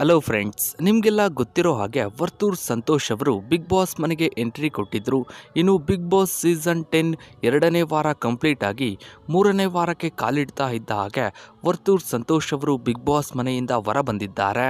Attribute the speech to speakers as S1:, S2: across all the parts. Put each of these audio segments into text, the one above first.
S1: hello friends ನಿಮಗೆಲ್ಲ ಗೊತ್ತಿರೋ ಹಾಗೆ ವರ್ತೂರ್ ಸಂತೋಷ್ ಅವರು ಬಿಗ್ ಬಾಸ್ ಮನೆಗೆ ಎಂಟ್ರಿ ಕೊಟ್ಟಿದ್ದರು ಇನ್ನು ಬಿಗ್ ಬಾಸ್ ಸೀಸನ್ ಟೆನ್ ಎರಡನೇ ವಾರ ಕಂಪ್ಲೀಟ್ ಆಗಿ ಮೂರನೇ ವಾರಕ್ಕೆ ಕಾಲಿಡ್ತಾ ಇದ್ದ ಹಾಗೆ ವರ್ತೂರ್ ಸಂತೋಷ್ ಅವರು ಬಿಗ್ ಬಾಸ್ ಮನೆಯಿಂದ ಹೊರ ಬಂದಿದ್ದಾರೆ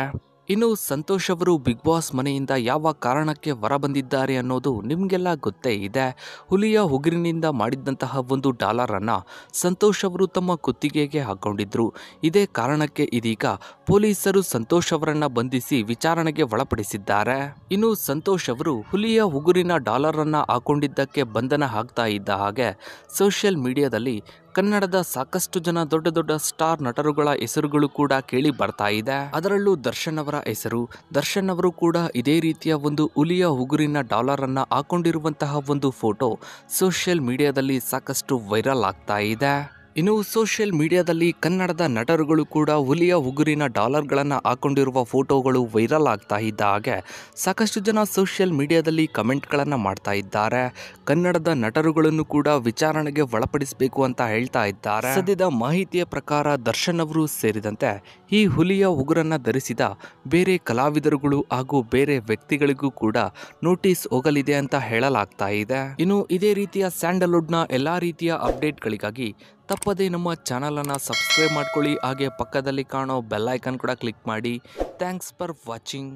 S1: ಇನ್ನು ಸಂತೋಷ್ ಅವರು ಬಿಗ್ ಬಾಸ್ ಮನೆಯಿಂದ ಯಾವ ಕಾರಣಕ್ಕೆ ಹೊರಬಂದಿದ್ದಾರೆ ಅನ್ನೋದು ನಿಮಗೆಲ್ಲ ಗೊತ್ತೇ ಇದೆ ಹುಲಿಯ ಉಗುರಿನಿಂದ ಮಾಡಿದಂತಹ ಒಂದು ಡಾಲರನ್ನು ಸಂತೋಷ್ ಅವರು ತಮ್ಮ ಕುತ್ತಿಗೆಗೆ ಹಾಕೊಂಡಿದ್ರು ಇದೇ ಕಾರಣಕ್ಕೆ ಇದೀಗ ಪೊಲೀಸರು ಸಂತೋಷ್ ಅವರನ್ನು ಬಂಧಿಸಿ ವಿಚಾರಣೆಗೆ ಒಳಪಡಿಸಿದ್ದಾರೆ ಇನ್ನು ಸಂತೋಷ್ ಅವರು ಹುಲಿಯ ಉಗುರಿನ ಡಾಲರನ್ನು ಹಾಕೊಂಡಿದ್ದಕ್ಕೆ ಬಂಧನ ಆಗ್ತಾ ಇದ್ದ ಹಾಗೆ ಸೋಷಿಯಲ್ ಮೀಡಿಯಾದಲ್ಲಿ ಕನ್ನಡದ ಸಾಕಷ್ಟು ಜನ ದೊಡ್ಡ ದೊಡ್ಡ ಸ್ಟಾರ್ ನಟರುಗಳ ಹೆಸರುಗಳು ಕೂಡ ಕೇಳಿ ಬರ್ತಾ ಇದೆ ಅದರಲ್ಲೂ ದರ್ಶನ್ ಅವರ ಹೆಸರು ದರ್ಶನ್ ಅವರು ಕೂಡ ಇದೇ ರೀತಿಯ ಒಂದು ಹುಲಿಯ ಉಗುರಿನ ಡಾಲರ್ ಅನ್ನ ಹಾಕೊಂಡಿರುವಂತಹ ಒಂದು ಫೋಟೋ ಸೋಷಿಯಲ್ ಮೀಡಿಯಾದಲ್ಲಿ ಸಾಕಷ್ಟು ವೈರಲ್ ಆಗ್ತಾ ಇದೆ ಇನ್ನು ಸೋಷಿಯಲ್ ಮೀಡಿಯಾದಲ್ಲಿ ಕನ್ನಡದ ನಟರುಗಳು ಕೂಡ ಹುಲಿಯ ಉಗುರಿನ ಡಾಲರ್ಗಳನ್ನು ಹಾಕೊಂಡಿರುವ ಫೋಟೋಗಳು ವೈರಲ್ ಆಗ್ತಾ ಇದ್ದ ಹಾಗೆ ಸಾಕಷ್ಟು ಜನ ಸೋಷಿಯಲ್ ಮೀಡಿಯಾದಲ್ಲಿ ಕಮೆಂಟ್ಗಳನ್ನು ಮಾಡ್ತಾ ಇದ್ದಾರೆ ಕನ್ನಡದ ನಟರುಗಳನ್ನು ಕೂಡ ವಿಚಾರಣೆಗೆ ಒಳಪಡಿಸಬೇಕು ಅಂತ ಹೇಳ್ತಾ ಇದ್ದಾರೆ ಸದ್ಯದ ಮಾಹಿತಿಯ ಪ್ರಕಾರ ದರ್ಶನ್ ಅವರು ಸೇರಿದಂತೆ ಈ ಹುಲಿಯ ಉಗುರನ್ನು ಧರಿಸಿದ ಬೇರೆ ಕಲಾವಿದರುಗಳು ಹಾಗೂ ಬೇರೆ ವ್ಯಕ್ತಿಗಳಿಗೂ ಕೂಡ ನೋಟಿಸ್ ಹೋಗಲಿದೆ ಅಂತ ಹೇಳಲಾಗ್ತಾ ಇದೆ ಇನ್ನು ಇದೇ ರೀತಿಯ ಸ್ಯಾಂಡಲ್ವುಡ್ನ ಎಲ್ಲ ರೀತಿಯ ಅಪ್ಡೇಟ್ಗಳಿಗಾಗಿ ತಪ್ಪದೇ ನಮ್ಮ ಚಾನಲನ್ನು ಸಬ್ಸ್ಕ್ರೈಬ್ ಮಾಡ್ಕೊಳ್ಳಿ ಹಾಗೆ ಪಕ್ಕದಲ್ಲಿ ಕಾಣೋ ಬೆಲ್ಲೈಕನ್ ಕೂಡ ಕ್ಲಿಕ್ ಮಾಡಿ ಥ್ಯಾಂಕ್ಸ್ ಫಾರ್ ವಾಚಿಂಗ್